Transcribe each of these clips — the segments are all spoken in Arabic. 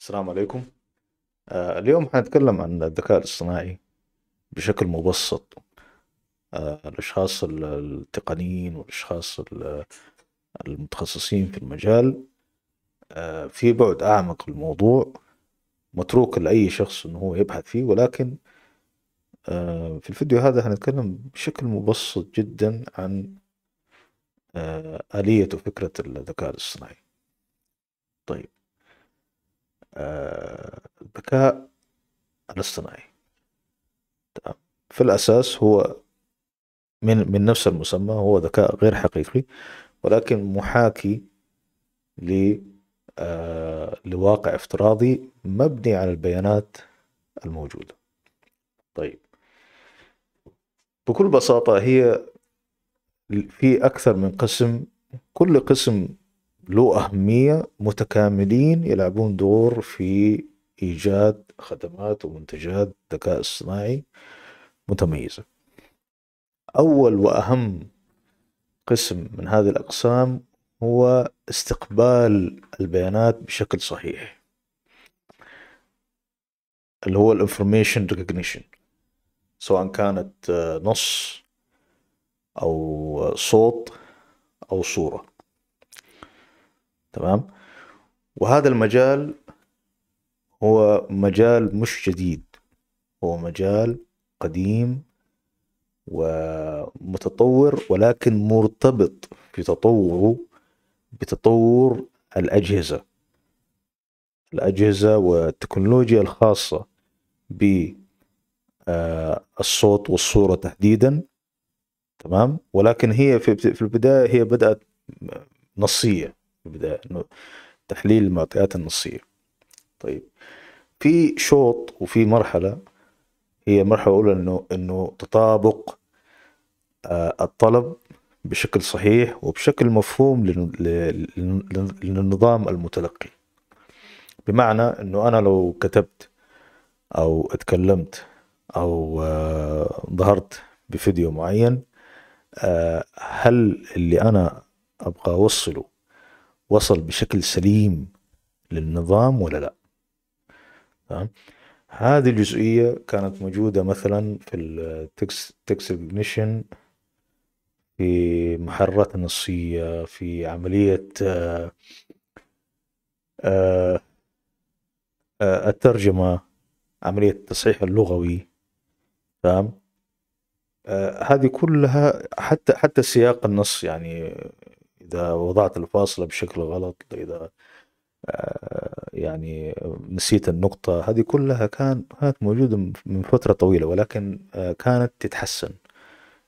السلام عليكم آه، اليوم حنتكلم عن الذكاء الاصطناعي بشكل مبسط آه، الأشخاص التقنيين والأشخاص المتخصصين في المجال آه، في بعد أعمق الموضوع متروك لأي شخص أنه هو يبحث فيه ولكن في الفيديو هذا هنتكلم بشكل مبسط جدا عن آلية وفكرة الذكاء الاصطناعي طيب الذكاء آه، الاصطناعي تمام في الأساس هو من من نفس المسمى هو ذكاء غير حقيقي ولكن محاكي ل آه، لواقع افتراضي مبني على البيانات الموجودة طيب بكل بساطة هي في أكثر من قسم كل قسم له أهمية متكاملين يلعبون دور في إيجاد خدمات ومنتجات ذكاء اصطناعي متميزة أول وأهم قسم من هذه الأقسام هو استقبال البيانات بشكل صحيح اللي هو الانفورميشن ريكوجنيشن سواء كانت نص أو صوت أو صورة تمام وهذا المجال هو مجال مش جديد هو مجال قديم ومتطور ولكن مرتبط في تطوره بتطور الأجهزة الأجهزة والتكنولوجيا الخاصة بالصوت آه، والصورة تحديدا تمام ولكن هي في البداية هي بدأت نصية البداية انه تحليل المعطيات النصية طيب في شوط وفي مرحلة هي مرحلة أولى انه انه تطابق آه، الطلب بشكل صحيح وبشكل مفهوم للنظام المتلقي بمعنى انه انا لو كتبت او اتكلمت او آه، ظهرت بفيديو معين آه، هل اللي انا ابغى اوصله وصل بشكل سليم للنظام ولا لا تمام هذه الجزئية كانت موجودة مثلا في التكس تكس ريكوجنيشن في محرات النصية في عملية آه، آه، آه، الترجمة عملية التصحيح اللغوي تمام هذه كلها حتى حتى سياق النص يعني إذا وضعت الفاصلة بشكل غلط إذا آه، يعني نسيت النقطة هذه كلها كان كانت موجودة من فترة طويلة ولكن آه، كانت تتحسن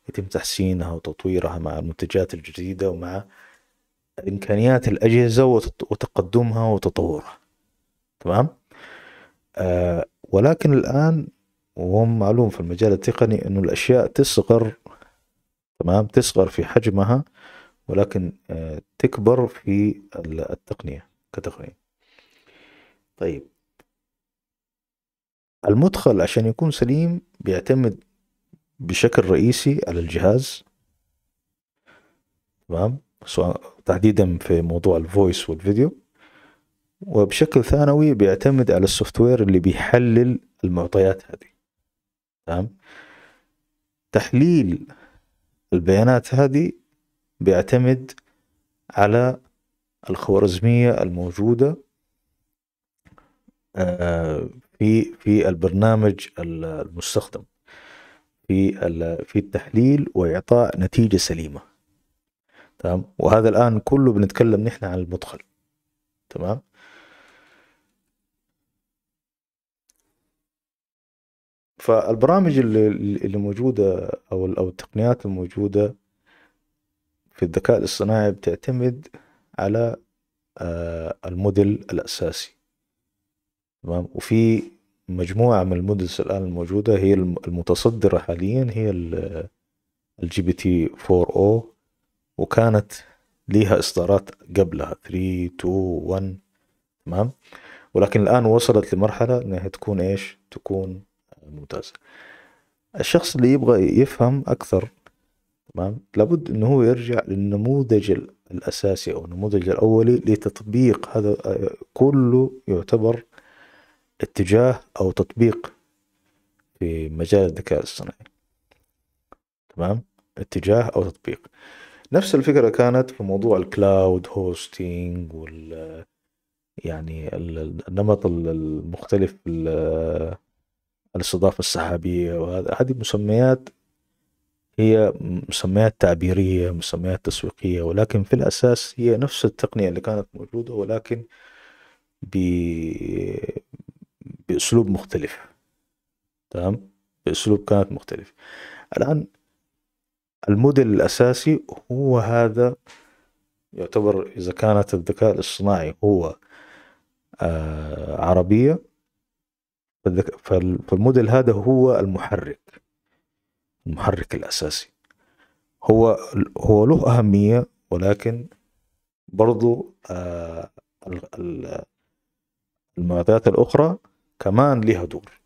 يتم تحسينها وتطويرها مع المنتجات الجديدة ومع إمكانيات الأجهزة وتقدمها وتطورها تمام آه ولكن الآن وهم معلوم في المجال التقني أنه الأشياء تصغر تمام تصغر في حجمها ولكن آه، تكبر في التقنية كتقنية طيب المدخل عشان يكون سليم بيعتمد بشكل رئيسي على الجهاز تمام سواء تحديدا في موضوع الفويس والفيديو وبشكل ثانوي بيعتمد على السوفت وير اللي بيحلل المعطيات هذه تمام تحليل البيانات هذه بيعتمد على الخوارزمية الموجودة آه، في في البرنامج المستخدم في في التحليل وإعطاء نتيجة سليمة تمام وهذا الآن كله بنتكلم نحن عن المدخل تمام فالبرامج اللي, اللي موجودة أو أو التقنيات الموجودة في الذكاء الاصطناعي بتعتمد على آه، الموديل الأساسي تمام وفي مجموعة من المودلز الآن الموجودة هي المتصدرة حاليا هي الجي بي تي 4 او وكانت ليها إصدارات قبلها 3 2 1 تمام ولكن الآن وصلت لمرحلة إنها تكون إيش تكون آه، ممتازة الشخص اللي يبغى يفهم أكثر تمام لابد أنه هو يرجع للنموذج الأساسي أو النموذج الأولي لتطبيق هذا كله يعتبر اتجاه أو تطبيق في مجال الذكاء الاصطناعي تمام اتجاه أو تطبيق نفس الفكرة كانت في موضوع الكلاود هوستينج وال يعني النمط المختلف الاستضافة السحابية وهذه مسميات هي مسميات تعبيرية مسميات تسويقية ولكن في الأساس هي نفس التقنية اللي كانت موجودة ولكن ب... بأسلوب مختلف تمام بأسلوب كانت مختلف الآن الموديل الأساسي هو هذا يعتبر إذا كانت الذكاء الاصطناعي هو آه، عربية فالموديل هذا هو المحرك المحرك الأساسي هو هو له أهمية ولكن برضو آه، المعطيات الأخرى كمان لها دور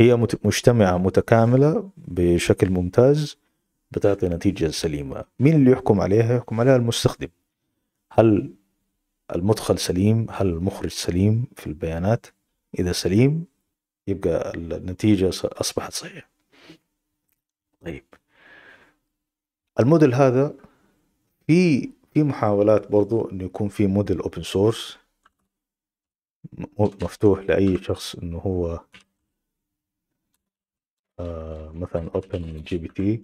هي مجتمعة متكاملة بشكل ممتاز بتعطي نتيجة سليمة مين اللي يحكم عليها؟ يحكم عليها المستخدم هل المدخل سليم؟ هل المخرج سليم في البيانات؟ إذا سليم يبقى النتيجة أصبحت صحيحة طيب الموديل هذا في في محاولات برضو انه يكون في موديل اوبن سورس مفتوح لاي شخص انه هو آه مثلا اوبن جي بي تي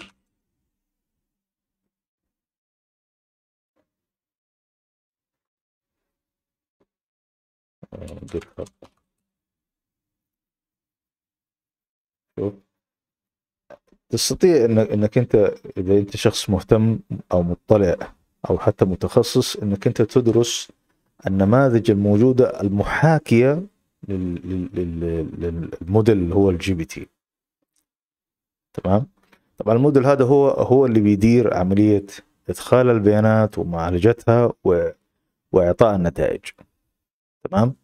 آه شوف تستطيع انك انك انت اذا انت شخص مهتم او مطلع او حتى متخصص انك انت تدرس النماذج الموجوده المحاكيه للموديل اللي هو الجي بي تي تمام طبعا الموديل هذا هو هو اللي بيدير عمليه ادخال البيانات ومعالجتها و... واعطاء النتائج تمام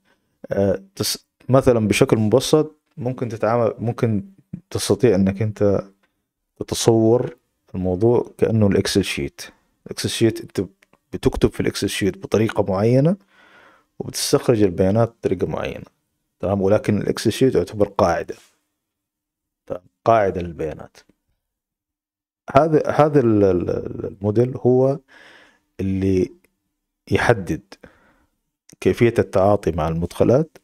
آه تس... مثلا بشكل مبسط ممكن تتعامل ممكن تستطيع انك انت تتصور الموضوع كأنه الإكسل شيت الإكسل شيت أنت بتكتب في الإكسل شيت بطريقة معينة وبتستخرج البيانات بطريقة معينة تمام ولكن الإكسل شيت يعتبر قاعدة تمام قاعدة للبيانات هذا هذا الموديل هو اللي يحدد كيفية التعاطي مع المدخلات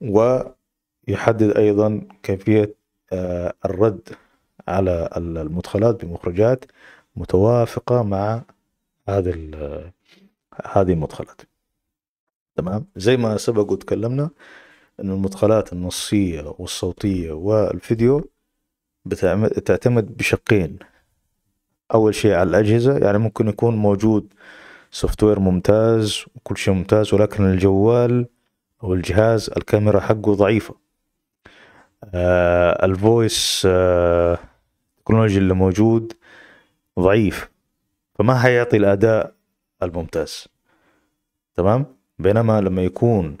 ويحدد أيضا كيفية آه، الرد على المدخلات بمخرجات متوافقة مع هذه هذه المدخلات تمام زي ما سبق وتكلمنا ان المدخلات النصية والصوتية والفيديو بتعتمد بشقين اول شيء على الاجهزة يعني ممكن يكون موجود سوفت وير ممتاز وكل شيء ممتاز ولكن الجوال او الجهاز الكاميرا حقه ضعيفة آه الفويس آه التكنولوجيا اللي موجود ضعيف فما حيعطي الاداء الممتاز تمام بينما لما يكون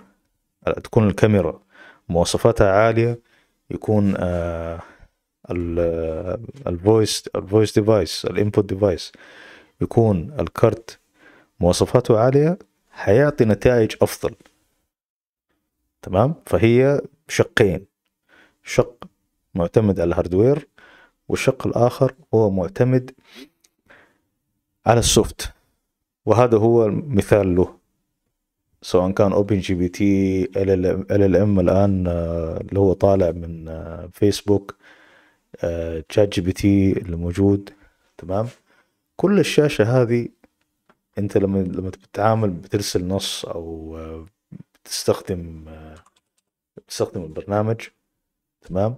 تكون الكاميرا مواصفاتها عاليه يكون الفويس الفويس ديفايس الانبوت ديفايس يكون الكارت مواصفاته عاليه حيعطي نتائج افضل تمام فهي شقين شق معتمد على الهاردوير والشق الآخر هو معتمد على السوفت وهذا هو المثال له سواء كان اوبن جي بي تي ال ال ام الان آه، اللي هو طالع من فيسبوك تشات جي بي تي اللي موجود تمام كل الشاشة هذه انت لما لما بتتعامل بترسل نص او آه، بتستخدم آه، بتستخدم البرنامج تمام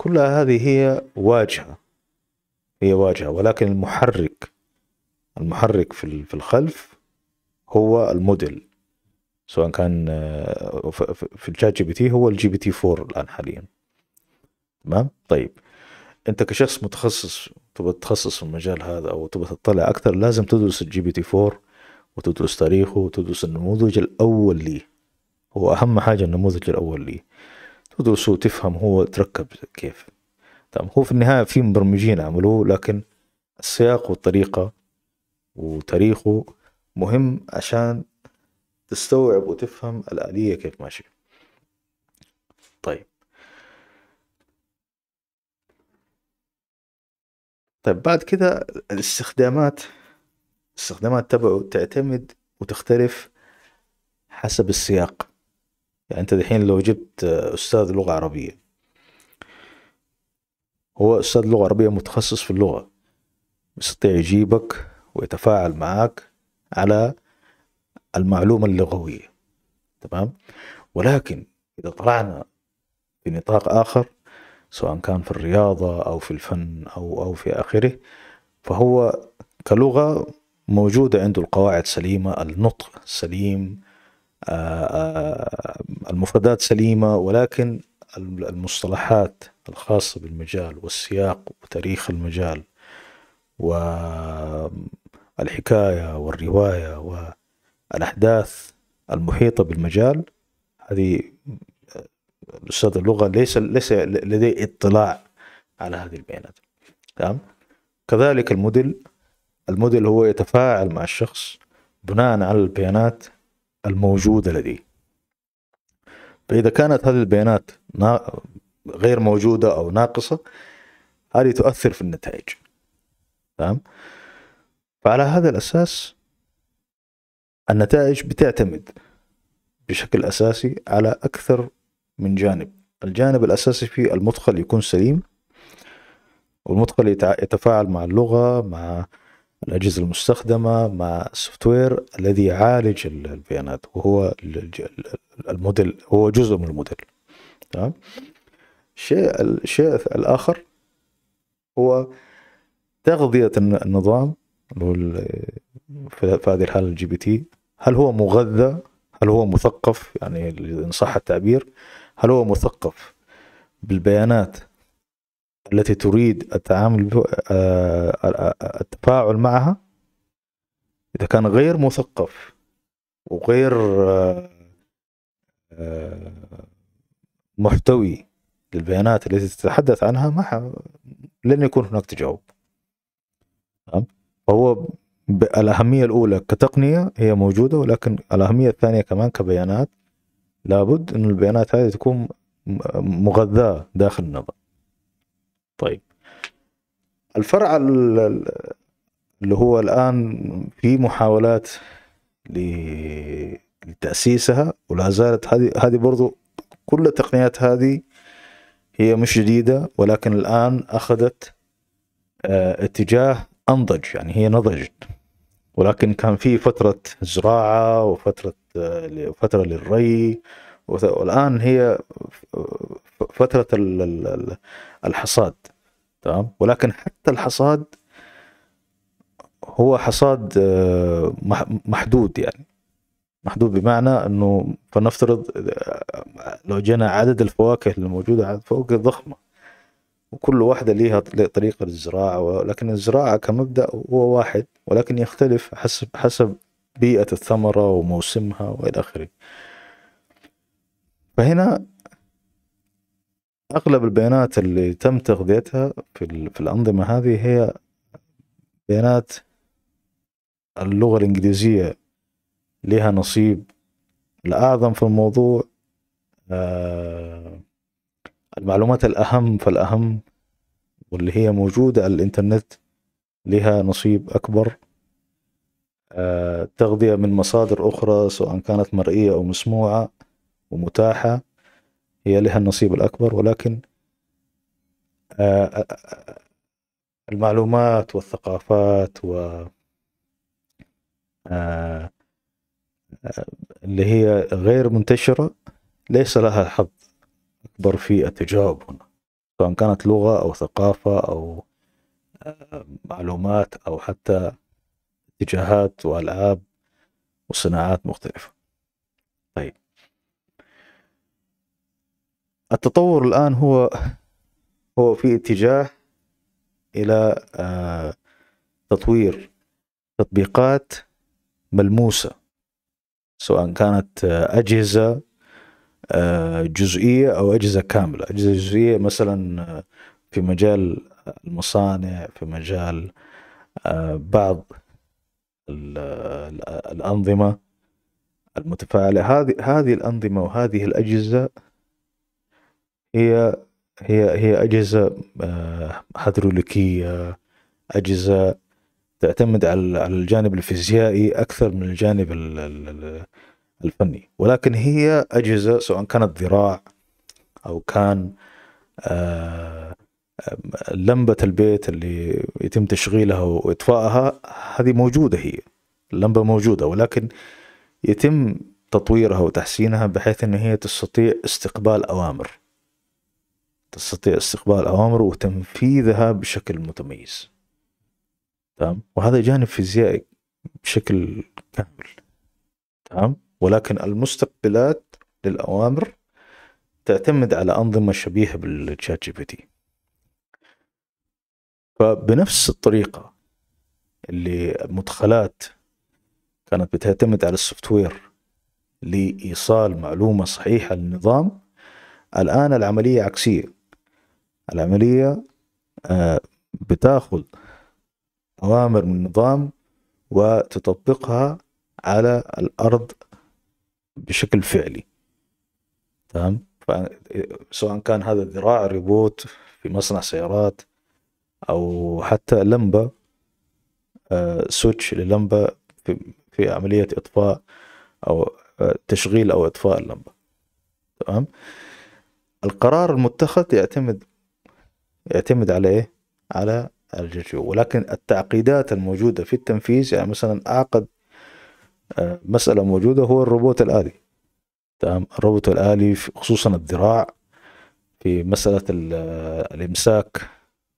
كلها هذه هي واجهة هي واجهة ولكن المحرك المحرك في الخلف هو الموديل سواء كان آه، في الشات جي بي تي هو الجي بي تي 4 الان حاليا تمام طيب انت كشخص متخصص تبغى تتخصص في المجال هذا او تبغى تطلع اكثر لازم تدرس الجي بي تي 4 وتدرس تاريخه وتدرس النموذج الاول ليه هو اهم حاجه النموذج الاول ليه تدرسه وتفهم هو تركب كيف تمام هو في النهاية في مبرمجين عملوه لكن السياق والطريقة وتاريخه مهم عشان تستوعب وتفهم الآلية كيف ماشية طيب طيب بعد كده الاستخدامات الاستخدامات تبعه تعتمد وتختلف حسب السياق يعني انت دحين لو جبت استاذ لغة عربية هو استاذ لغة عربية متخصص في اللغة يستطيع يجيبك ويتفاعل معك على المعلومة اللغوية تمام ولكن إذا طلعنا في نطاق آخر سواء كان في الرياضة أو في الفن أو أو في آخره فهو كلغة موجودة عنده القواعد سليمة النطق سليم آه، آه، المفردات سليمة ولكن المصطلحات الخاصة بالمجال والسياق وتاريخ المجال والحكاية والرواية والأحداث المحيطة بالمجال هذه آه، أستاذ اللغة ليس ليس لديه اطلاع على هذه البيانات تمام كذلك الموديل الموديل هو يتفاعل مع الشخص بناء على البيانات الموجودة لديه فإذا كانت هذه البيانات غير موجودة أو ناقصة هذه تؤثر في النتائج تمام فعلى هذا الأساس النتائج بتعتمد بشكل أساسي على أكثر من جانب الجانب الأساسي فيه المدخل يكون سليم والمدخل يتفاعل مع اللغة مع الأجهزة المستخدمة مع السوفت وير الذي يعالج البيانات وهو الموديل هو جزء من الموديل تمام الشيء الشيء الآخر هو تغذية النظام في هذه الحالة الجي بي تي هل هو مغذى هل هو مثقف يعني إن صح التعبير هل هو مثقف بالبيانات التي تريد التعامل آه، آه، آه، التفاعل معها إذا كان غير مثقف وغير محتوي للبيانات التي تتحدث عنها ما لن يكون هناك تجاوب تمام فهو الأهمية الأولى كتقنية هي موجودة ولكن الأهمية الثانية كمان كبيانات لابد أن البيانات هذه تكون مغذاة داخل النظام طيب الفرع اللي هو الآن في محاولات لتأسيسها ولا زالت هذه هذه برضو كل التقنيات هذه هي مش جديدة ولكن الآن أخذت آه، اتجاه أنضج يعني هي نضجت ولكن كان في فترة زراعة وفترة آه، فترة للري والان هي فتره الحصاد تمام ولكن حتى الحصاد هو حصاد آه، محدود يعني محدود بمعنى انه فلنفترض آه، لو جينا عدد الفواكه الموجوده على فواكه ضخمه وكل واحده ليها طريقه للزراعه ولكن الزراعه كمبدا هو واحد ولكن يختلف حسب حسب بيئه الثمره وموسمها والى اخره فهنا اغلب البيانات اللي تم تغذيتها في, في الانظمه هذه هي بيانات اللغه الانجليزيه لها نصيب الاعظم في الموضوع آه، المعلومات الاهم فالاهم واللي هي موجوده على الانترنت لها نصيب اكبر آه، تغذيه من مصادر اخرى سواء كانت مرئيه او مسموعه ومتاحة هي لها النصيب الأكبر ولكن آه، آه، آه، المعلومات والثقافات و اللي هي غير منتشرة ليس لها حظ أكبر في التجاوب هنا سواء كانت لغة أو ثقافة أو معلومات أو حتى اتجاهات وألعاب وصناعات مختلفة طيب التطور الآن هو هو في اتجاه إلى آه، تطوير تطبيقات ملموسة سواء كانت آه، أجهزة آه، جزئية أو أجهزة كاملة أجهزة جزئية مثلا في مجال المصانع في مجال بعض الأنظمة المتفاعلة هذه هذه الأنظمة وهذه الأجهزة هي هي هي أجهزة آه، هيدروليكية أجهزة تعتمد على الجانب الفيزيائي أكثر من الجانب الفني ولكن هي أجهزة سواء كانت ذراع أو كان آه، آه، لمبة البيت اللي يتم تشغيلها وإطفائها هذه موجودة هي اللمبة موجودة ولكن يتم تطويرها وتحسينها بحيث أن هي تستطيع استقبال أوامر تستطيع استقبال أوامره وتنفيذها بشكل متميز تمام وهذا جانب فيزيائي بشكل كامل تمام ولكن المستقبلات للأوامر تعتمد على أنظمة شبيهة بالتشات جي بي تي فبنفس الطريقة اللي المدخلات كانت بتعتمد على السوفت وير لإيصال معلومة صحيحة للنظام الآن العملية عكسية العملية آه، بتاخذ أوامر من النظام وتطبقها على الأرض بشكل فعلي تمام سواء كان هذا الذراع ريبوت في مصنع سيارات أو حتى لمبة آه، سويتش للمبة في, في عملية إطفاء أو آه، تشغيل أو إطفاء اللمبة تمام القرار المتخذ يعتمد يعتمد على إيه؟ على الجرجو ولكن التعقيدات الموجودة في التنفيذ يعني مثلا أعقد آه، مسألة موجودة هو الروبوت الآلي تمام الروبوت الآلي خصوصا الذراع في مسألة آه، الإمساك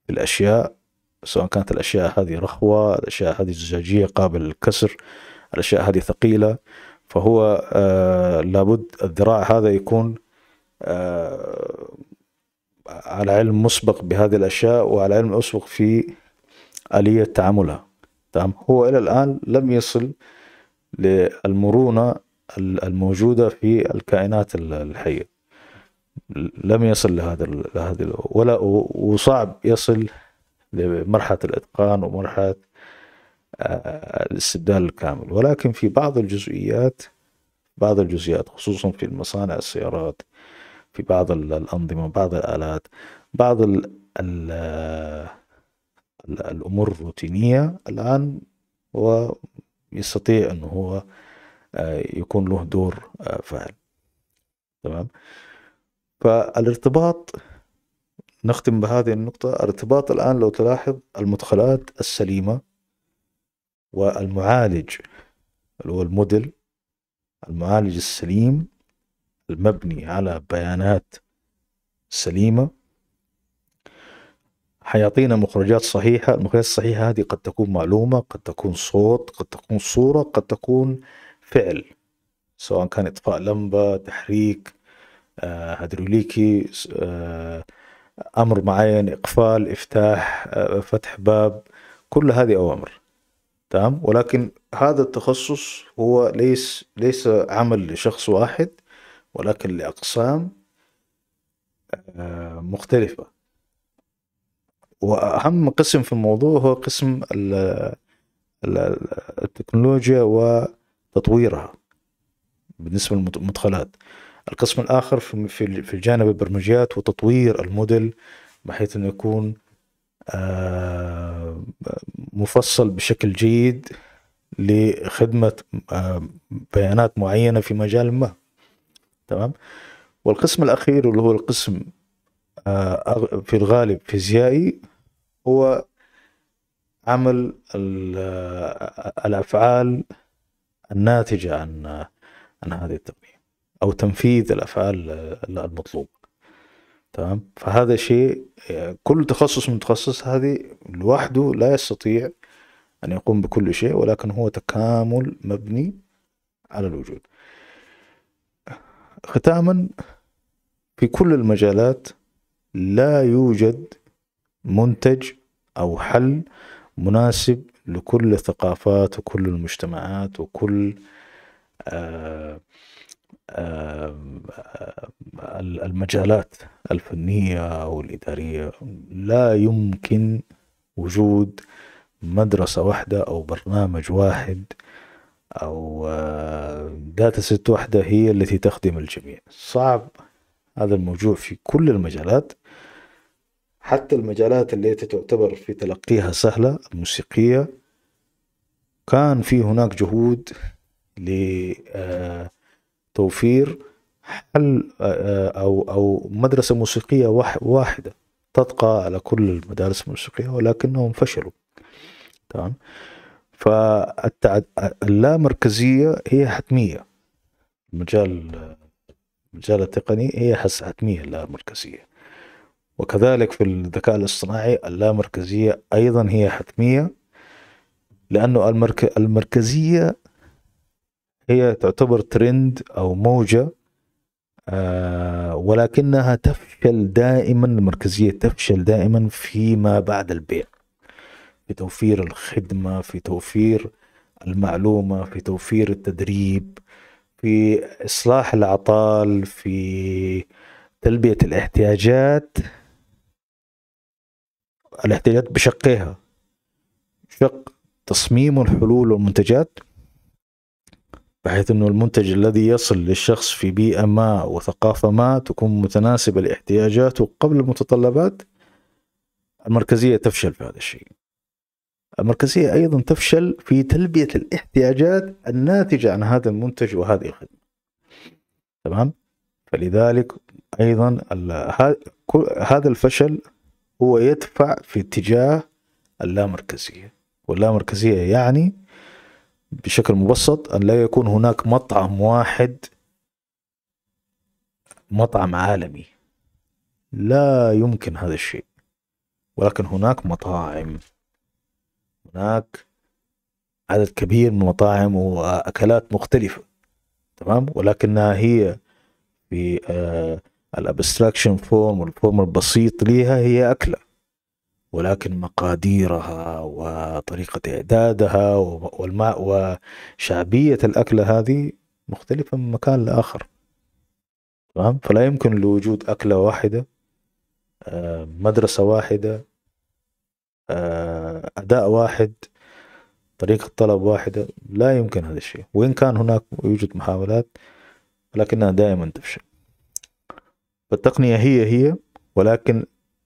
في الأشياء سواء كانت الأشياء هذه رخوة الأشياء هذه زجاجية قابلة للكسر الأشياء هذه ثقيلة فهو آه، لابد الذراع هذا يكون على علم مسبق بهذه الأشياء وعلى علم أسبق في آلية تعاملها تمام هو إلى الآن لم يصل للمرونة الموجودة في الكائنات الحية لم يصل لهذا لهذه ولا وصعب يصل لمرحلة الإتقان ومرحلة آه، الاستبدال الكامل ولكن في بعض الجزئيات بعض الجزئيات خصوصا في المصانع السيارات في بعض الأنظمة بعض الآلات بعض الـ الـ الـ الأمور الروتينية الآن هو يستطيع أنه هو آه، يكون له دور آه، فعل تمام فالارتباط نختم بهذه النقطة الارتباط الآن لو تلاحظ المدخلات السليمة والمعالج اللي هو الموديل المعالج السليم المبني على بيانات سليمة حيعطينا مخرجات صحيحة المخرجات الصحيحة هذه قد تكون معلومة قد تكون صوت قد تكون صورة قد تكون فعل سواء كان إطفاء لمبة تحريك آه، هيدروليكي آه، أمر معين إقفال إفتاح آه، فتح باب كل هذه أوامر تمام ولكن هذا التخصص هو ليس ليس عمل لشخص واحد ولكن لأقسام آه، مختلفة وأهم قسم في الموضوع هو قسم التكنولوجيا وتطويرها بالنسبة للمدخلات القسم الآخر في الجانب البرمجيات وتطوير الموديل بحيث أنه يكون آه، مفصل بشكل جيد لخدمة آه، بيانات معينة في مجال ما تمام والقسم الأخير اللي هو القسم آه، في الغالب فيزيائي هو عمل آه، الأفعال الناتجة عن عن هذه التقنية أو تنفيذ الأفعال المطلوبة تمام فهذا شيء كل تخصص من تخصص هذه لوحده لا يستطيع أن يقوم بكل شيء ولكن هو تكامل مبني على الوجود ختاما في كل المجالات لا يوجد منتج أو حل مناسب لكل الثقافات وكل المجتمعات وكل آه، آه، المجالات الفنية الاداريه لا يمكن وجود مدرسة واحدة أو برنامج واحد او آه، داتا ست واحده هي التي تخدم الجميع صعب هذا الموضوع في كل المجالات حتى المجالات التي تعتبر في تلقيها سهله الموسيقيه كان في هناك جهود لتوفير آه، حل آه، او او مدرسه موسيقيه واحده تطقى على كل المدارس الموسيقيه ولكنهم فشلوا تمام فاللامركزيه هي حتميه المجال المجال التقني هي حتميه اللامركزيه وكذلك في الذكاء الاصطناعي اللامركزيه ايضا هي حتميه لانه المرك... المركزيه هي تعتبر ترند او موجه آه ولكنها تفشل دائما المركزيه تفشل دائما فيما بعد البيع في توفير الخدمه في توفير المعلومه في توفير التدريب في اصلاح العطال في تلبيه الاحتياجات الاحتياجات بشقها شق تصميم الحلول والمنتجات بحيث انه المنتج الذي يصل للشخص في بيئة ما وثقافة ما تكون متناسبة لاحتياجاته قبل المتطلبات المركزية تفشل في هذا الشيء المركزية أيضا تفشل في تلبية الاحتياجات الناتجة عن هذا المنتج وهذه الخدمة تمام فلذلك أيضا هذا الفشل هو يدفع في اتجاه اللامركزية واللامركزية يعني بشكل مبسط أن لا يكون هناك مطعم واحد مطعم عالمي لا يمكن هذا الشيء ولكن هناك مطاعم هناك عدد كبير من المطاعم واكلات مختلفه تمام ولكنها هي في الابستراكشن فورم والفورم البسيط ليها هي اكله ولكن مقاديرها وطريقة إعدادها والماء وشعبية الأكلة هذه مختلفة من مكان لآخر تمام فلا يمكن لوجود أكلة واحدة آه، مدرسة واحدة آه، اداء واحد طريقه طلب واحده لا يمكن هذا الشيء وان كان هناك يوجد محاولات ولكنها دائما تفشل فالتقنيه هي هي ولكن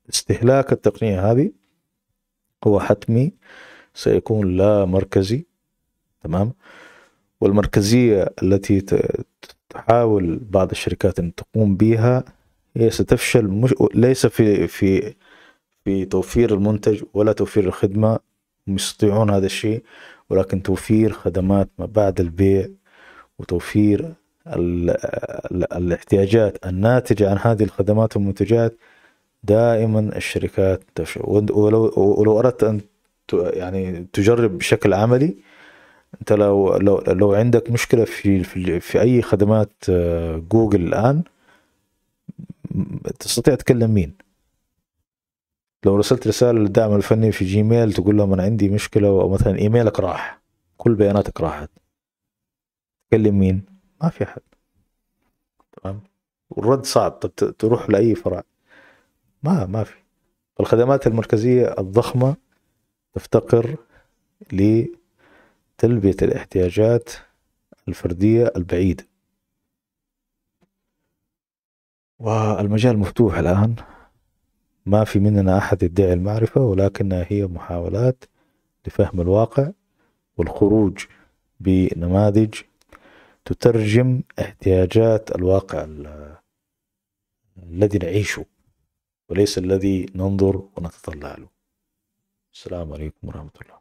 استهلاك التقنيه هذه هو حتمي سيكون لا مركزي تمام والمركزيه التي تحاول بعض الشركات ان تقوم بها هي ستفشل مش ليس في في بتوفير المنتج ولا توفير الخدمة يستطيعون هذا الشيء ولكن توفير خدمات ما بعد البيع وتوفير ال ال الاحتياجات الناتجة عن هذه الخدمات والمنتجات دائما الشركات تفشل ولو, ولو أردت أن يعني تجرب بشكل عملي أنت لو لو لو عندك مشكلة في في, في أي خدمات آه، جوجل الآن تستطيع تكلم مين؟ لو رسلت رسالة للدعم الفني في جيميل تقول لهم أنا عندي مشكلة مثلا إيميلك راح كل بياناتك راحت تكلم مين؟ ما في أحد تمام والرد صعب طب تروح لأي فرع ما ما في الخدمات المركزية الضخمة تفتقر لتلبية الاحتياجات الفردية البعيدة والمجال مفتوح الآن ما في مننا أحد يدعي المعرفة ولكنها هي محاولات لفهم الواقع والخروج بنماذج تترجم احتياجات الواقع الذي نعيشه وليس الذي ننظر ونتطلع له السلام عليكم ورحمة الله